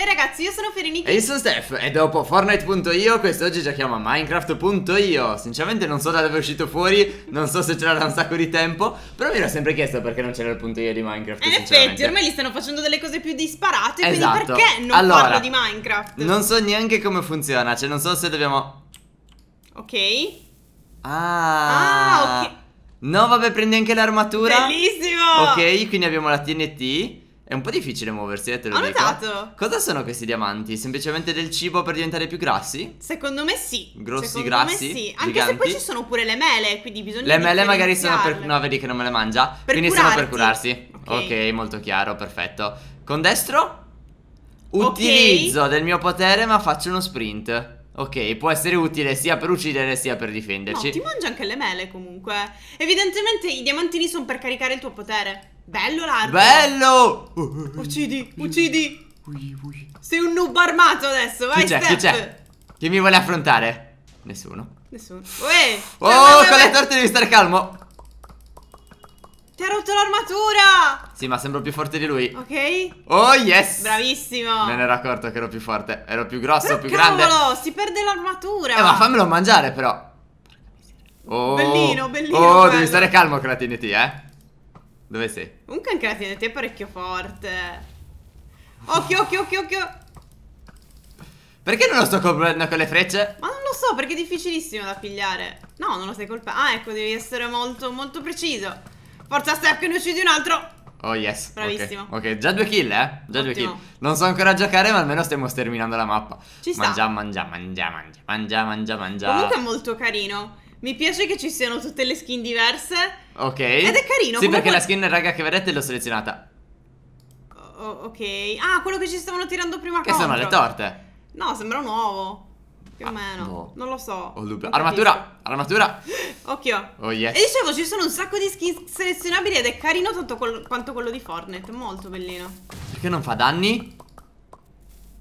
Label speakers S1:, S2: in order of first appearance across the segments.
S1: E ragazzi, io sono Feriniki. E io
S2: sono Steph. E dopo Fortnite.io, quest'oggi giochiamo a Minecraft.io. Sinceramente, non so da dove è uscito fuori. Non so se c'era da un sacco di tempo. Però mi ero sempre chiesto perché non c'era il punto io di Minecraft. Eh, in effetti, ormai
S1: li stanno facendo delle cose più disparate. Esatto. Quindi perché non allora, parlo di Minecraft?
S2: Non so neanche come funziona. Cioè, non so se dobbiamo. Ok. Ah, ah ok. No, vabbè, prendi anche l'armatura.
S1: Bellissimo. Ok,
S2: quindi abbiamo la TNT. È un po' difficile muoversi, eh, te lo Ho dico. notato. Eh. Cosa sono questi diamanti? Semplicemente del cibo per diventare più grassi?
S1: Secondo me sì. Grossi, Secondo grassi. Me sì. Anche giganti. se poi ci sono pure le mele, quindi bisogna. Le mele magari sono per.
S2: No, vedi che non me le mangia. Per quindi curarti. sono per curarsi. Okay. ok, molto chiaro, perfetto. Con destro? Utilizzo okay. del mio potere, ma faccio uno sprint. Ok, può essere utile sia per uccidere sia per difenderci. No, ti mangia
S1: anche le mele comunque. Evidentemente i diamantini sono per caricare il tuo potere. Bello l'arco.
S2: Bello! Uccidi, uccidi.
S1: Sei un noob armato adesso, vai Chi c'è, chi c'è?
S2: Chi mi vuole affrontare? Nessuno.
S1: Nessuno. Uè, oh, vai, con le
S2: torte devi stare calmo.
S1: Ti ha rotto l'armatura!
S2: Sì, ma sembro più forte di lui.
S1: Ok. Oh, yes! Bravissimo! Me ne ero
S2: accorto che ero più forte. Ero più grosso, però più cavolo, grande. cavolo,
S1: si perde l'armatura! Eh, ma fammelo mangiare,
S2: però. Oh, bellino, bellino. Oh, quello. Oh, devi stare calmo, con la TNT eh. Dove sei?
S1: Un la tiene te parecchio forte. Occhio, occhio, occhio, occhio.
S2: Perché non lo sto colpendo con le frecce?
S1: Ma non lo so, perché è difficilissimo da pigliare. No, non lo stai colpa. Ah, ecco, devi essere molto, molto preciso. Forza, Steph, che ne uccidi un altro.
S2: Oh yes Bravissimo okay. ok, già due kill eh Già Ottimo. due kill Non so ancora giocare ma almeno stiamo sterminando la mappa Ci sta mangia, mangia, mangia, mangia, mangia, mangia Comunque è
S1: molto carino mi piace che ci siano tutte le skin diverse.
S2: Ok. Ed è carino. Sì, perché la skin, raga, che vedete l'ho selezionata.
S1: Oh, ok. Ah, quello che ci stavano tirando prima Che contro. sono le torte. No, sembra un uovo. Più ah, o meno. No. Non lo so. Ho dubbio. Armatura.
S2: Capisco. Armatura.
S1: Occhio. Oh, yes. E dicevo, ci sono un sacco di skin selezionabili ed è carino tanto quanto quello di Fortnite. Molto bellino.
S2: Perché non fa danni?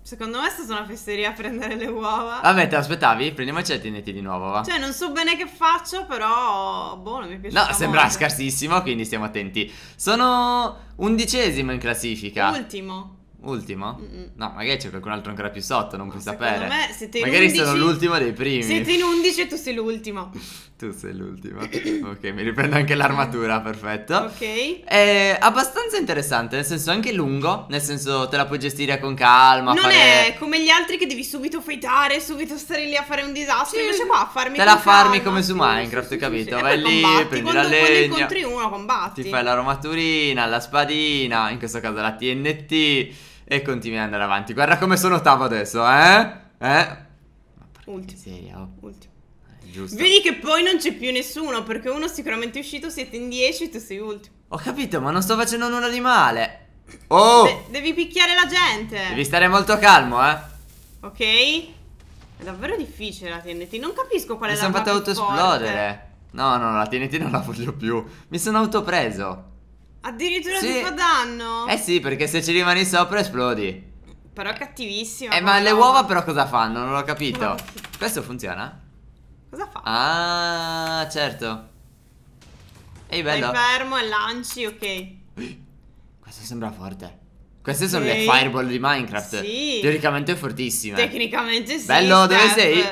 S1: Secondo me è stata una fesseria a prendere le uova.
S2: Vabbè, te aspettavi? Prendiamoci macete e netti di nuovo, va. Cioè,
S1: non so bene che faccio, però... Boh, non mi piace. No, sembra molto.
S2: scarsissimo, quindi stiamo attenti. Sono undicesimo in classifica.
S1: Ultimo. Ultimo? Mm-mm.
S2: No, magari c'è qualcun altro ancora più sotto, non puoi sapere. Me
S1: siete magari 11... sono l'ultimo
S2: dei primi. Siete
S1: in 11 e tu sei l'ultimo.
S2: tu sei l'ultimo. ok, mi riprendo anche l'armatura, perfetto. Ok. È abbastanza interessante, nel senso anche lungo, nel senso te la puoi gestire con calma. Non fare... è
S1: come gli altri che devi subito fightare, subito stare lì a fare un disastro. Sì. Invece qua a farmi Te la farmi calma.
S2: come su Minecraft, sì, sì, capito? Vai lì, combatti. prendi quando, la legna. Quando
S1: incontri uno, combatti. Ti fai
S2: l'armaturina, la spadina, in questo caso la TNT. E continui ad andare avanti. Guarda come sono ottavo adesso, eh? Eh? Ultimo. Seria, oh. Ultimo. Eh, giusto. Vedi
S1: che poi non c'è più nessuno, perché uno sicuramente è uscito, siete in 10 e tu sei ultimo.
S2: Ho capito, ma non sto facendo nulla di male. Oh! De
S1: devi picchiare la gente. Devi
S2: stare molto calmo, eh.
S1: Ok. È davvero difficile la TNT, non capisco qual Mi è la mappa Mi sono fatto autoesplodere.
S2: No, no, la TNT non la voglio più. Mi sono autopreso.
S1: Addirittura sì. ti fa danno? Eh sì,
S2: perché se ci rimani sopra esplodi.
S1: Però è cattivissimo. Eh, ma le uova
S2: però cosa fanno? Non ho capito. Questo funziona? Cosa fa? Ah, certo. Ehi, bello. Stai
S1: fermo e lanci, ok.
S2: Questo sembra forte. Queste sono le fireball di Minecraft. Sì. Teoricamente fortissime. Tecnicamente sì. Bello, step. dove sei?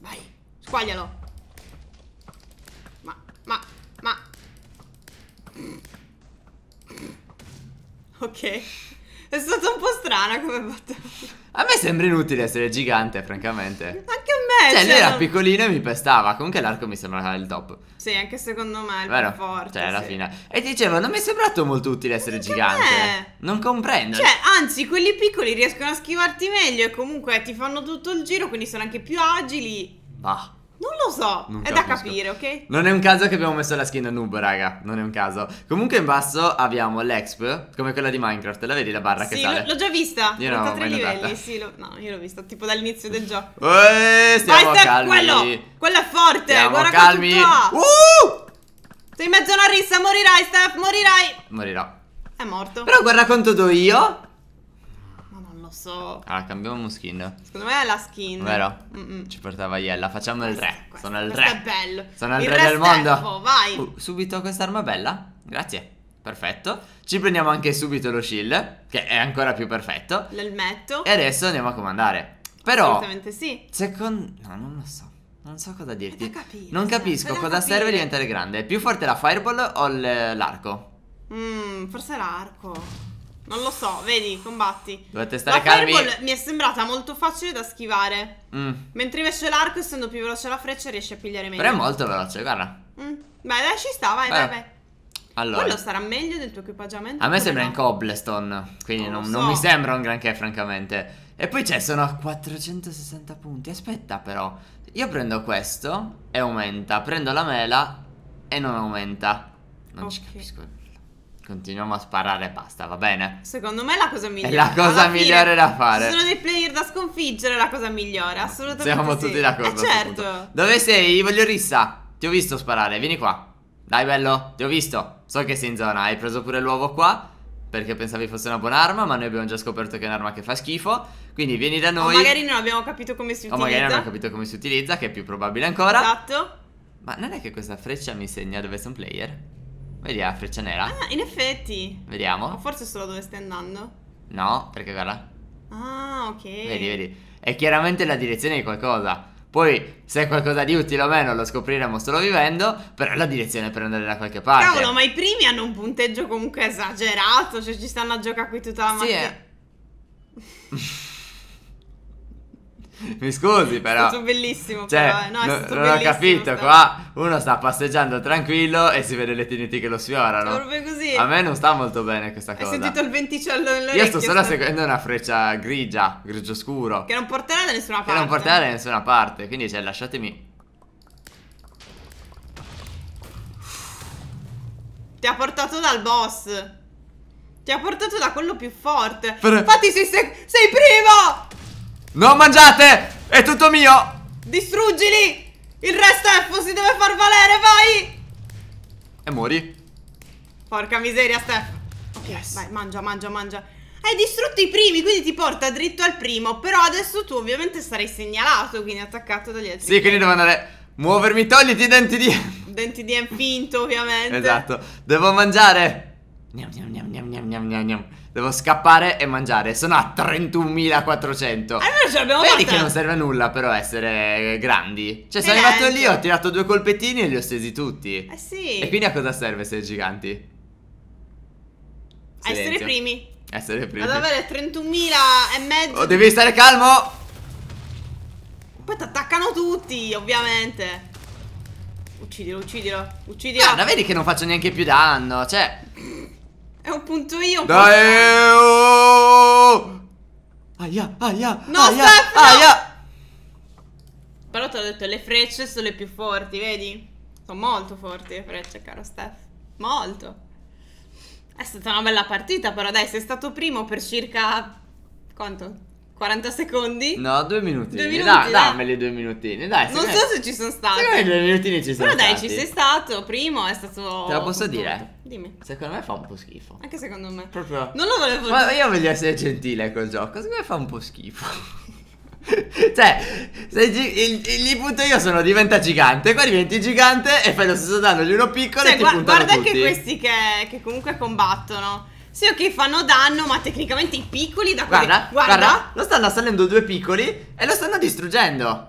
S1: Vai, squaglialo. Ok. È stata un po' strana come battuta. A me sembra
S2: inutile essere gigante, francamente. Anche
S1: a me. Cioè, cioè... lui era cioè,
S2: piccolino e mi pestava. Comunque l'arco mi sembrava il top.
S1: Sì, anche secondo me è il Vero? più forte. Cioè,
S2: alla sì. fine. E dicevo, non mi è sembrato molto utile essere anche gigante. Non comprendo. Cioè,
S1: anzi, quelli piccoli riescono a schivarti meglio e comunque ti fanno tutto il giro, quindi sono anche più agili. Bah. Non lo so, non è capisco. da capire, ok?
S2: Non è un caso che abbiamo messo la skin noob, raga, non è un caso. Comunque in basso abbiamo l'exp, come quella di Minecraft, la vedi la barra sì, che sale? Sì, l'ho
S1: già vista, io no, tre livelli, notata. sì, lo... no, io l'ho vista tipo dall'inizio del gioco.
S2: Eeeh, stiamo Vai, calmi. Quello,
S1: quello è forte, stiamo guarda calmi. Uh! Sei in mezzo a una rissa, morirai Steph, morirai. Morirò. È morto. Però guarda quanto do io. Non lo so. Allora,
S2: ah, cambiamo skin.
S1: Secondo me è la skin. Vero? Mm -mm. Ci
S2: portava Iella. Facciamo questa, il re. Questa, Sono il re. è
S1: bello. Sono il, il re, re del mondo. vai. Uh,
S2: subito quest'arma bella. Grazie. Perfetto. Ci prendiamo anche subito lo shield, che è ancora più perfetto.
S1: L'elmetto. E adesso
S2: andiamo a comandare. Però... Assolutamente sì. Secondo... No, non lo so. Non so cosa dirti. Capire, non capisco cosa capire. serve diventare grande. È più forte la fireball o l'arco?
S1: Mm, forse l'arco. Non lo so, vedi, combatti. Dovete stare la calmi. La fireball mi è sembrata molto facile da schivare. Mm. Mentre invece l'arco, essendo più veloce la freccia, riesce a pigliare meglio. Però è molto
S2: veloce, guarda.
S1: Mm. Vai, dai, ci sta, vai, eh. vai, vai. Allora. Quello sarà meglio del tuo equipaggiamento. A me sembra in
S2: cobblestone, quindi non, non, so. non mi sembra un granché, francamente. E poi c'è, sono a 460 punti. Aspetta però, io prendo questo e aumenta, prendo la mela e non aumenta. Non okay. ci capisco Continuiamo a sparare e basta, va bene?
S1: Secondo me è la cosa migliore. È la cosa Alla migliore fine, da fare. Ci sono dei player da sconfiggere, è la cosa migliore, assolutamente. Siamo sì. tutti d'accordo. Eh certo.
S2: Dove sei? Voglio rissa. Ti ho visto sparare, vieni qua. Dai bello, ti ho visto. So che sei in zona, hai preso pure l'uovo qua. Perché pensavi fosse una buona arma, ma noi abbiamo già scoperto che è un'arma che fa schifo. Quindi vieni da noi. O magari
S1: non abbiamo capito come si utilizza. O magari non abbiamo
S2: capito come si utilizza, che è più probabile ancora. Esatto. Ma non è che questa freccia mi segna dove sono player? Vedi la freccia nera? Ah,
S1: in effetti. Vediamo. O forse solo dove stai andando.
S2: No, perché guarda.
S1: Ah, ok. Vedi,
S2: vedi. È chiaramente la direzione di qualcosa. Poi, se è qualcosa di utile o meno, lo scopriremo solo vivendo. Però la direzione è per andare da qualche parte. Cavolo, ma
S1: i primi hanno un punteggio comunque esagerato. Cioè, ci stanno a giocare qui tutta la mattina. Sì. Eh.
S2: Mi scusi, però. È stato bellissimo, cioè, però. No, è stato non ho capito. Però. Qua uno sta passeggiando tranquillo e si vede le tiniti che lo sfiorano.
S1: Proprio così. A me
S2: non sta molto bene questa Hai cosa. Hai sentito
S1: il venticello nell'orecchio? Io sto solo sta...
S2: seguendo una freccia grigia, grigio scuro. Che
S1: non porterà da nessuna parte. Che non porterà da
S2: nessuna parte. Quindi, cioè, lasciatemi.
S1: Ti ha portato dal boss. Ti ha portato da quello più forte. Per... Infatti, sei, sei primo. Non mangiate! È tutto mio! Distruggili! Il re Steph si deve far valere, vai! E mori. Porca miseria, Steph. Ok, yes. vai, mangia, mangia, mangia. Hai distrutto i primi, quindi ti porta dritto al primo. Però adesso tu ovviamente sarai segnalato, quindi attaccato dagli altri. Sì, piedi. quindi
S2: devo andare... Muovermi, togliti i denti di...
S1: Denti di infinto, ovviamente.
S2: esatto. Devo mangiare. Niam, niam, niam. Devo scappare e mangiare. Sono a 31.400. Allora eh, ce l'abbiamo fatta. Vedi che non serve a nulla però essere grandi. Cioè, sono arrivato lì, ho tirato due colpettini e li ho stesi tutti. Eh
S1: sì. E quindi a
S2: cosa serve essere giganti? Silenzio. Essere primi. Essere primi. Ad avere
S1: 31.000 e mezzo. Oh, devi stare calmo. Poi ti attaccano tutti, ovviamente. Uccidilo, uccidilo, uccidilo. Guarda, ah, vedi che non
S2: faccio neanche più danno, cioè...
S1: È un punto io. Un Dai,
S2: punto... Oh! Aia,
S1: aia. No, aia, Stefano! Aia. Però ti ho detto, le frecce sono le più forti, vedi? Sono molto forti le frecce, caro Steph. Molto. È stata una bella partita, però dai, sei stato primo per circa... Quanto? 40 secondi? No,
S2: due minutini. Due minuti, da, dammeli due minutini, dai. Non me... so
S1: se ci sono stati. Secondo me due
S2: minutini ci sono Però dai, stati. ci sei
S1: stato. Primo è stato. Te la posso dire? Dimmi. Secondo
S2: me fa un po' schifo.
S1: Anche secondo me.
S2: Proprio. Non lo volevo dire. Ma io voglio essere gentile col gioco. Secondo me fa un po' schifo. cioè, se il, il, punto io sono diventa gigante, qua diventi gigante e fai lo stesso danno di uno piccolo cioè, e ti guarda, puntano Guarda tutti. che questi
S1: che, che comunque combattono sì, ok, fanno danno, ma tecnicamente i piccoli da qui. Guarda, guarda, guarda,
S2: lo stanno assalendo due piccoli e lo stanno distruggendo.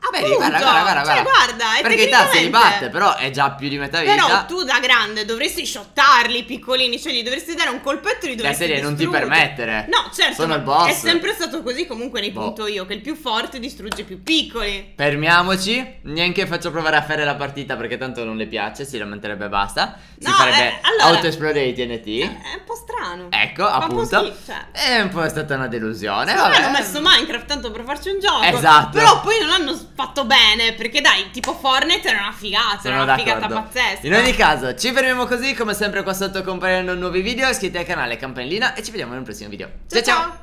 S1: Ah, vedi, guarda, guarda, guarda, cioè, guarda Perché i tasti li batte,
S2: però è già più di metà vita. Però
S1: tu da grande dovresti shottarli piccolini, cioè gli dovresti dare un colpetto e li dovresti La serie, non ti permettere.
S2: No, certo. Sono il boss. È sempre
S1: stato così comunque ne boh. punto io, che il più forte distrugge i più piccoli.
S2: Fermiamoci, neanche faccio provare a fare la partita perché tanto non le piace, si lamenterebbe basta. Si no, farebbe eh, allora, auto-explodate TNT. Eh, è un
S1: po' strano strano.
S2: Ecco, Ma appunto. Un cioè. È un po' stata una delusione. Sì, vabbè. hanno messo
S1: Minecraft tanto per farci un gioco. Esatto. Però poi non l'hanno fatto bene. Perché dai, tipo Fortnite era una figata. Sono era una figata pazzesca. In ogni
S2: caso, ci fermiamo così. Come sempre, qua sotto compariranno nuovi video. Iscriviti al canale, campanellina. E ci vediamo in un prossimo video. ciao. ciao. ciao.